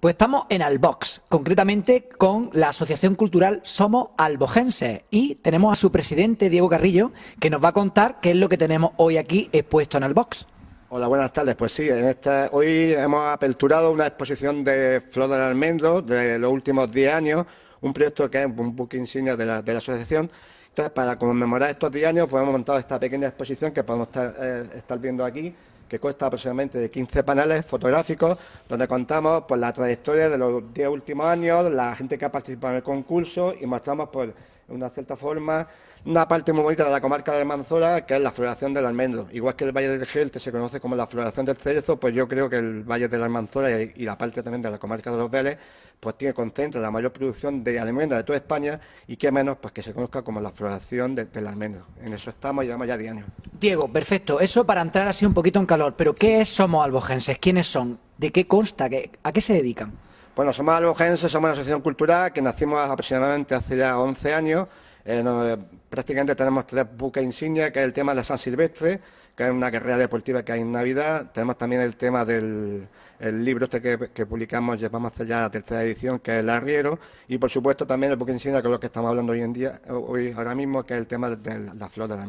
Pues estamos en Albox, concretamente con la Asociación Cultural Somos Albojenses y tenemos a su presidente Diego Carrillo que nos va a contar qué es lo que tenemos hoy aquí expuesto en Albox. Hola, buenas tardes. Pues sí, en hoy hemos aperturado una exposición de Flor del Almendro de los últimos 10 años, un proyecto que es un booking insignia de la, asociación. Entonces, para conmemorar estos 10 años, pues hemos montado esta pequeña exposición que podemos estar eh, viendo aquí que consta aproximadamente de 15 paneles fotográficos, donde contamos por pues, la trayectoria de los 10 últimos años, la gente que ha participado en el concurso y mostramos, por pues, una cierta forma, una parte muy bonita de la comarca de Almanzora, que es la floración del almendro. Igual que el Valle del Gelte se conoce como la floración del cerezo, pues yo creo que el Valle de la Almanzora y, la parte también de la comarca de los Vélez, pues tiene, concentra la mayor producción de almendra de toda España y qué menos, pues que se conozca como la floración del almendro. En eso estamos llevamos ya 10 años. Diego, perfecto. Eso para entrar así un poquito en calor. Pero ¿qué es Somos Albojenses?, ¿Quiénes son? ¿De qué consta? ¿A qué se dedican? Bueno, Somos Albojenses somos una asociación cultural que nacimos aproximadamente hace ya 11 años. Eh, eh, prácticamente tenemos tres buques insignia, que es el tema de la San Silvestre, que es una carrera deportiva que hay en Navidad. Tenemos también el tema del libro este que, publicamos, llevamos hasta ya la tercera edición, que es El Arriero. Y por supuesto también el buque insignia, que es lo que estamos hablando hoy en día, hoy ahora mismo, que es el tema de la flor de la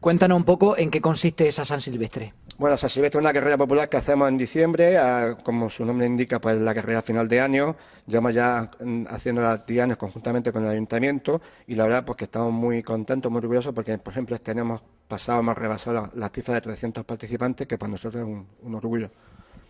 Cuéntanos un poco en qué consiste esa San Silvestre. Bueno, San Silvestre es una carrera popular que hacemos en diciembre, como su nombre indica, pues la carrera final de año. Llevamos ya mm, haciendo las 10 años conjuntamente con el ayuntamiento y la verdad pues que estamos muy contentos, muy orgullosos porque, por ejemplo, tenemos pasado, hemos rebasado las la cifras de 300 participantes, que para nosotros es un orgullo.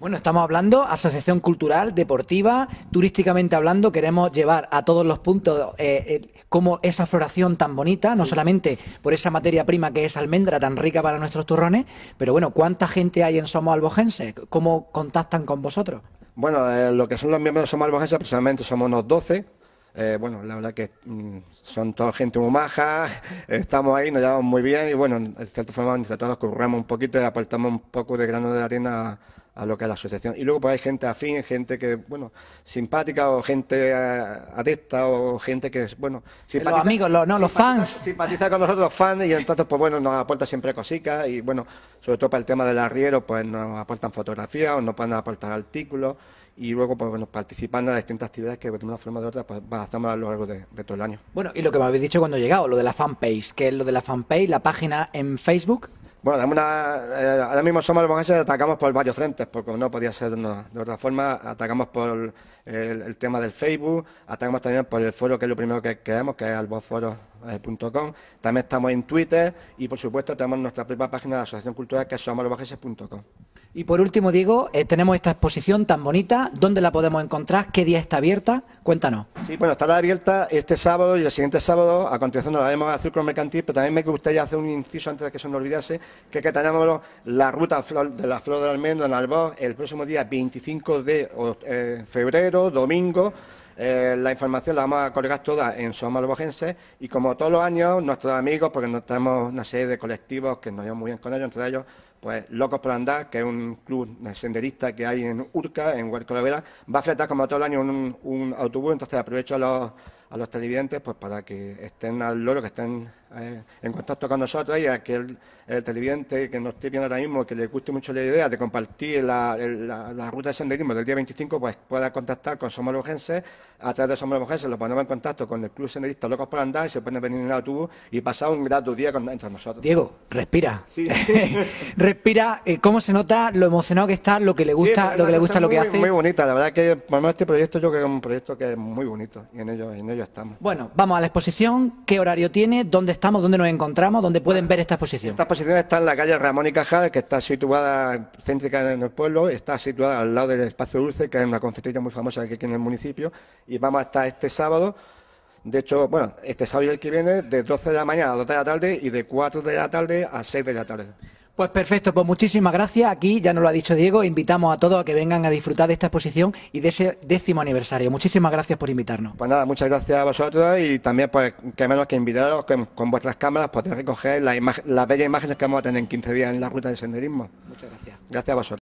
Bueno, estamos hablando asociación cultural, deportiva, turísticamente hablando, queremos llevar a todos los puntos eh, eh como esa floración tan bonita, no solamente por esa materia prima que es almendra tan rica para nuestros turrones, pero bueno, ¿cuánta gente hay en Somos Albojenses? ¿Cómo contactan con vosotros? Bueno, eh, lo que son los miembros de Somos Albojenses aproximadamente somos unos 12. Eh, bueno, la verdad que mm, son toda gente muy maja, estamos ahí, nos llevamos muy bien y bueno, de cierta forma, nos curramos un poquito y apartamos un poco de grano de arena a lo que es la asociación. Y luego pues hay gente afín, gente que, bueno, simpática o gente eh, adepta o gente que, bueno, simpática. Los amigos, los, no, los fans. Simpatiza con nosotros los fans y entonces, pues bueno, nos aporta siempre cositas y, bueno, sobre todo para el tema del arriero, pues nos aportan fotografías o nos pueden aportar artículos y luego pues, bueno, participando en las distintas actividades que de una forma u otra pues, hacemos a lo largo de, de, todo el año. Bueno, y lo que me habéis dicho cuando he llegado, lo de la fanpage, que es lo de la fanpage, la página en Facebook. Bueno, eh, ahora mismo somos los y atacamos por varios frentes, porque no podía ser de otra forma. Atacamos por el, tema del Facebook, atacamos también por el foro, que es lo primero que creamos, que es alboforo.com. También estamos en Twitter y, por supuesto, tenemos nuestra propia página de la Asociación Cultural, que es somoslobajeses.com. Y por último, Diego, eh, tenemos esta exposición tan bonita. ¿Dónde la podemos encontrar? ¿Qué día está abierta? Cuéntanos. Sí, bueno, estará abierta este sábado y el siguiente sábado. A continuación nos daremos a Círculo Mercantil, pero también me gustaría hacer un inciso antes de que se nos olvidase, que es que tenemos la ruta de la Flor del Almendro en Albor el próximo día 25 de eh, febrero, domingo eh, la información la vamos a colgar toda en Somos y como todos los años, nuestros amigos, porque tenemos una serie de colectivos que nos llevan muy bien con ellos, entre ellos pues Locos por Andar, que es un club senderista que hay en Urca, en Huerco de Vela, va a fletar como todo el año un, autobús, entonces aprovecho a los, a los televidentes pues para que estén al loro, que estén eh, en contacto con nosotros y a que el, televidente que nos esté viendo ahora mismo, que le guste mucho la idea de compartir la, ruta de senderismo del día 25, pues pueda contactar con Somos Urgences... A través de Somos Urgences... lo ponemos en contacto con el Club Senderista Locos por Andar y se pueden venir en el autobús y pasar un grato día con, entre nosotros. Diego, respira. respira. Eh, ¿Cómo se nota lo emocionado que está, lo que le gusta, lo que le gusta, lo que hace? Muy bonita. La verdad que, por este proyecto yo creo que es un proyecto que es muy bonito y en ello, en ello estamos. Bueno, vamos a la exposición. ¿Qué horario tiene? ¿Dónde está? estamos, dónde nos encontramos, dónde pueden ver esta exposición. Esta exposición está en la calle Ramón y Cajal, que está situada céntrica en el pueblo, está situada al lado del Espacio Dulce, que es una confitería muy famosa aquí en el municipio, y vamos a estar este sábado. De hecho, bueno, este sábado y el que viene, de 12 de la mañana a 2 de la tarde y de 4 de la tarde a 6 de la tarde. Pues perfecto, pues muchísimas gracias. Aquí, ya nos lo ha dicho Diego, invitamos a todos a que vengan a disfrutar de esta exposición y de ese décimo aniversario. Muchísimas gracias por invitarnos. Pues nada, muchas gracias a vosotros y también por pues, que menos que invitaros con, vuestras cámaras poder recoger las, bellas imágenes que vamos a tener en 15 días en la ruta del senderismo. Muchas gracias. Gracias a vosotros.